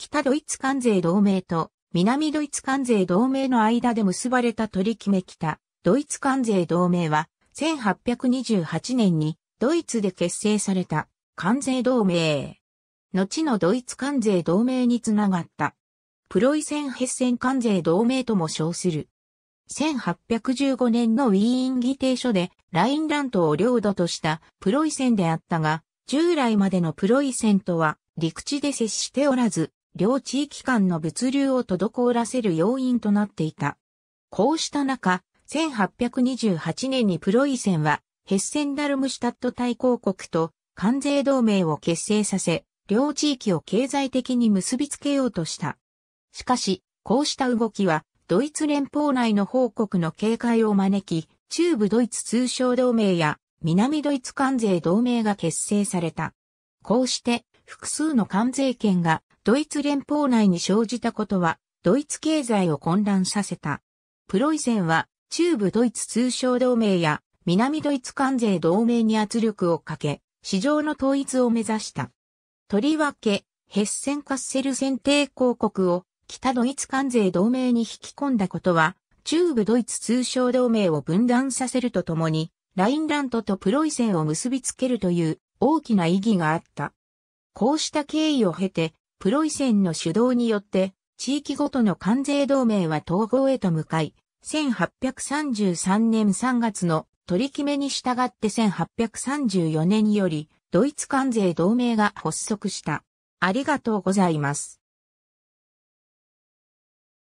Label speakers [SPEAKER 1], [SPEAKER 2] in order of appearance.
[SPEAKER 1] 北
[SPEAKER 2] ドイツ関税同盟と南ドイツ関税同盟の間で結ばれた取り決め北ドイツ関税同盟は1828年にドイツで結成された関税同盟。後のドイツ関税同盟につながった。プロイセンヘッセン関税同盟とも称する。1815年のウィーン議定書でラインラントを領土としたプロイセンであったが、従来までのプロイセンとは陸地で接しておらず、両地域間の物流を滞らせる要因となっていた。こうした中、1828年にプロイセンは、ヘッセンダルムシュタット大公国と関税同盟を結成させ、両地域を経済的に結びつけようとした。しかし、こうした動きは、ドイツ連邦内の報告の警戒を招き、中部ドイツ通商同盟や南ドイツ関税同盟が結成された。こうして、複数の関税権がドイツ連邦内に生じたことは、ドイツ経済を混乱させた。プロイセンは、中部ドイツ通商同盟や、南ドイツ関税同盟に圧力をかけ、市場の統一を目指した。とりわけ、ヘッセン・カッセル選定広告を北ドイツ関税同盟に引き込んだことは、中部ドイツ通商同盟を分断させるとともに、ラインラントとプロイセンを結びつけるという大きな意義があった。こうした経緯を経て、プロイセンの主導によって、地域ごとの関税同盟は統合へと向かい、1833年3月の取り決めに従って1834年より、ドイツ関税同盟が発足した。ありがとうございます。